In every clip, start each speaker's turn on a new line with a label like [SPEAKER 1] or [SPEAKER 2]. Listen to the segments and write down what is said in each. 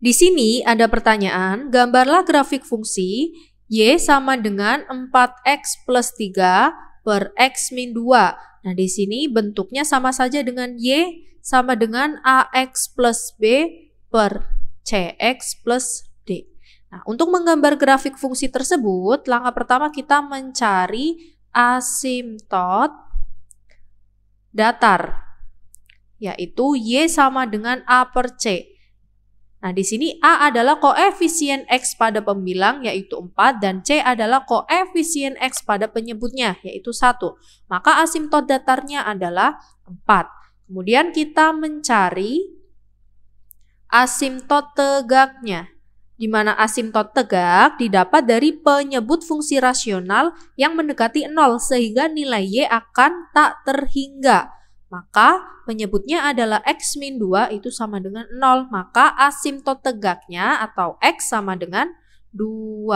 [SPEAKER 1] Di sini ada pertanyaan, gambarlah grafik fungsi Y sama dengan 4X plus 3 per X min 2. Nah, di sini bentuknya sama saja dengan Y sama dengan AX plus B per CX plus D. Nah, untuk menggambar grafik fungsi tersebut, langkah pertama kita mencari asimtot datar, yaitu Y sama dengan A per C. Nah, di sini A adalah koefisien X pada pembilang yaitu 4 dan C adalah koefisien X pada penyebutnya yaitu 1. Maka asimtot datarnya adalah 4. Kemudian kita mencari asimtot tegaknya di mana asimtot tegak didapat dari penyebut fungsi rasional yang mendekati 0 sehingga nilai Y akan tak terhingga maka menyebutnya adalah X 2 itu sama dengan 0. Maka asimtot tegaknya atau X sama dengan 2.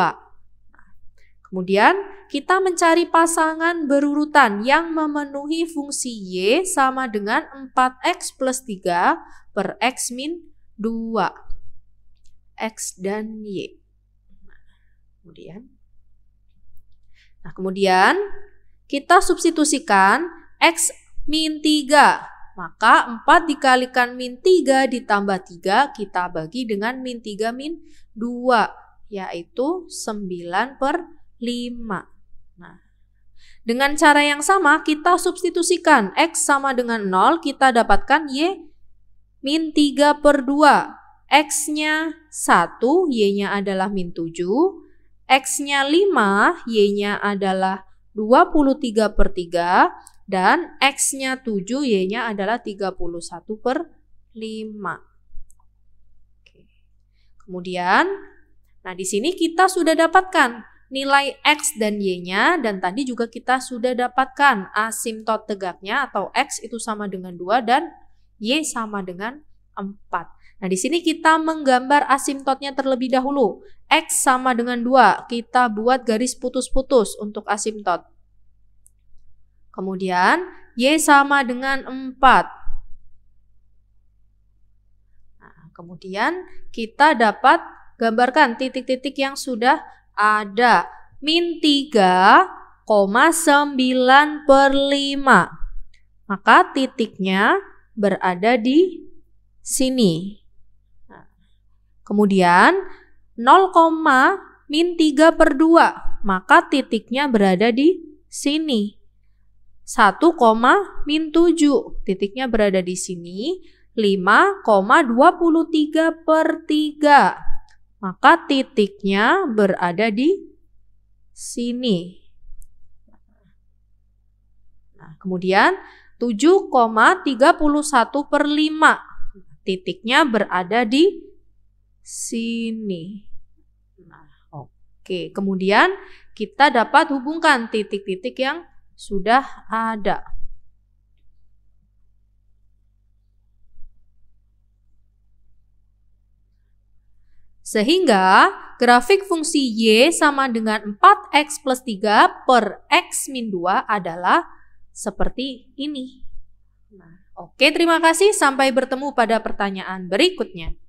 [SPEAKER 1] Kemudian kita mencari pasangan berurutan yang memenuhi fungsi Y sama dengan 4X plus 3 per X 2. X dan Y. Kemudian. Nah kemudian kita substitusikan X min 3. Maka 4 dikalikan min 3 ditambah 3 kita bagi dengan min 3 min 2 yaitu 9 per 5. Nah, dengan cara yang sama kita substitusikan X sama dengan 0 kita dapatkan Y min 3 per 2. X-nya 1, Y-nya adalah min 7. X-nya 5, Y-nya adalah 23 per 3 dan X-nya 7, Y-nya adalah 31 per 5. Oke. Kemudian, nah di sini kita sudah dapatkan nilai X dan Y-nya dan tadi juga kita sudah dapatkan asimtot tegaknya atau X itu sama dengan 2 dan Y sama dengan 4. Nah, di sini kita menggambar asimtotnya terlebih dahulu. X sama dengan 2, kita buat garis putus-putus untuk asimtot. Kemudian Y sama dengan 4. Nah, kemudian kita dapat gambarkan titik-titik yang sudah ada. Min 3,9 per 5. Maka titiknya berada di sini. Nah, kemudian 0, min 3 per 2. Maka titiknya berada di sini. 1, min 7. Titiknya berada di sini 5,23 per 3. Maka titiknya berada di sini. Nah, kemudian 7,31 per 5. Titiknya berada di sini. Nah, oke. Kemudian kita dapat hubungkan titik-titik yang sudah ada. Sehingga grafik fungsi Y sama dengan 4X plus 3 per X min 2 adalah seperti ini. oke, terima kasih. Sampai bertemu pada pertanyaan berikutnya.